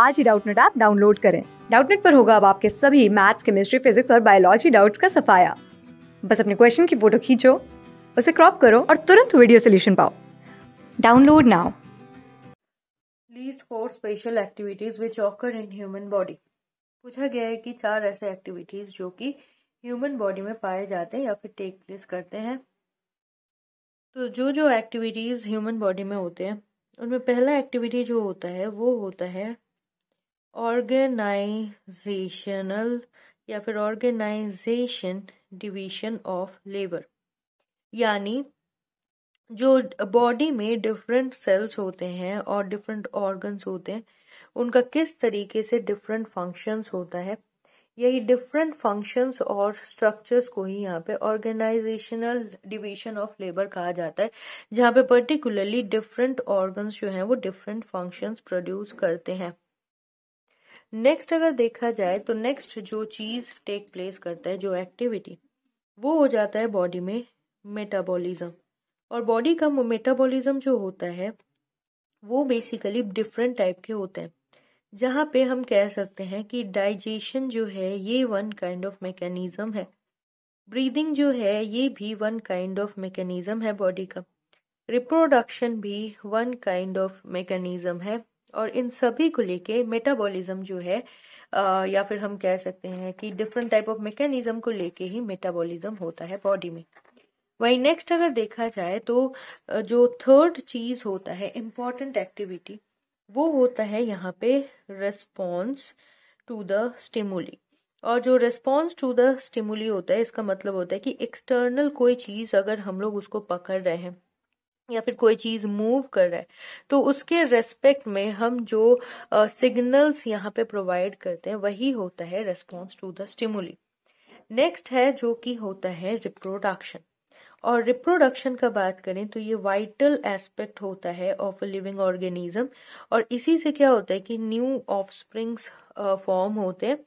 आज ही Doubtnut app download करें डाउटनेट पर होगा अब आपके सभी मैथ्स केमिस्ट्री फिजिक्स और बायोलॉजी डाउट्स का सफाया बस अपने क्वेश्चन की फोटो खींचो उसे क्रॉप करो और तुरंत वीडियो सोल्यूशन पाओ download now list four special activities which occur in human body पूछा गया है कि चार ऐसे एक्टिविटीज जो कि ह्यूमन बॉडी में पाए जाते हैं या फिर टेक प्लेस करते हैं तो जो जो एक्टिविटीज़ ह्यूमन बॉडी में होते हैं उनमें पहला एक्टिविटी जो होता है वो होता है ऑर्गेनाइजेशनल या फिर ऑर्गेनाइजेशन डिवीजन ऑफ लेबर यानी जो बॉडी में डिफरेंट सेल्स होते हैं और डिफरेंट ऑर्गन्स होते हैं उनका किस तरीके से डिफरेंट फंक्शंस होता है यही डिफरेंट फंक्शंस और स्ट्रक्चर्स को ही यहाँ पे ऑर्गेनाइजेशनल डिवीजन ऑफ लेबर कहा जाता है जहाँ पे पर्टिकुलरली डिफरेंट ऑर्गन्स जो हैं वो डिफरेंट फंक्शंस प्रोड्यूस करते हैं नेक्स्ट अगर देखा जाए तो नेक्स्ट जो चीज टेक प्लेस करता है जो एक्टिविटी वो हो जाता है बॉडी में मेटाबॉलिज्म और बॉडी का मेटाबॉलिज्म जो होता है वो बेसिकली डिफरेंट टाइप के होते हैं जहाँ पे हम कह सकते हैं कि डाइजेशन जो है ये वन काइंड ऑफ मैकेनिज्म है ब्रीदिंग जो है ये भी वन काइंड ऑफ मैकेनिज्म है बॉडी का रिप्रोडक्शन भी वन काइंड ऑफ मैकेनिज्म है और इन सभी को लेके मेटाबॉलिज्म जो है आ, या फिर हम कह सकते हैं कि डिफरेंट टाइप ऑफ मैकेनिज्म को लेके ही मेटाबॉलिज्म होता है बॉडी में वहीं नेक्स्ट अगर देखा जाए तो जो थर्ड चीज होता है इम्पॉर्टेंट एक्टिविटी वो होता है यहाँ पे रेस्पॉन्स टू द स्टिमुली और जो रेस्पॉन्स टू द स्टिमुली होता है इसका मतलब होता है कि एक्सटर्नल कोई चीज अगर हम लोग उसको पकड़ रहे हैं या फिर कोई चीज मूव कर रहा है तो उसके रेस्पेक्ट में हम जो सिग्नल्स uh, यहाँ पे प्रोवाइड करते हैं वही होता है response to the stimuli next है जो कि होता है रिप्रोडक्शन और रिप्रोडक्शन का बात करें तो ये वाइटल एस्पेक्ट होता है ऑफ लिविंग ऑर्गेनिज्म और इसी से क्या होता है कि न्यू स्प्रिंग्स फॉर्म होते हैं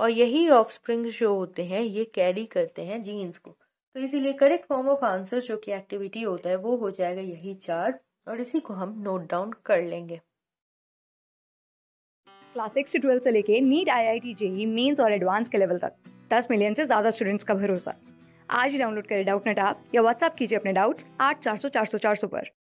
और यही स्प्रिंग्स जो होते हैं ये कैरी करते हैं जीन्स को तो इसीलिए करेक्ट फॉर्म ऑफ आंसर जो कि एक्टिविटी होता है वो हो जाएगा यही चार और इसी को हम नोट डाउन कर लेंगे क्लास सिक्स टू ट्वेल्थ से लेके NEET I I T JEE mains और एडवांस के लेवल तक दस मिलियन से ज़्यादा स्टूडेंट्स का भरोसा आज ही डाउनलोड करें डाउट नेट आप या व्हाट्सअप कीजिए अपने डाउट्स आठ चार सौ चार सौ चार सौ पर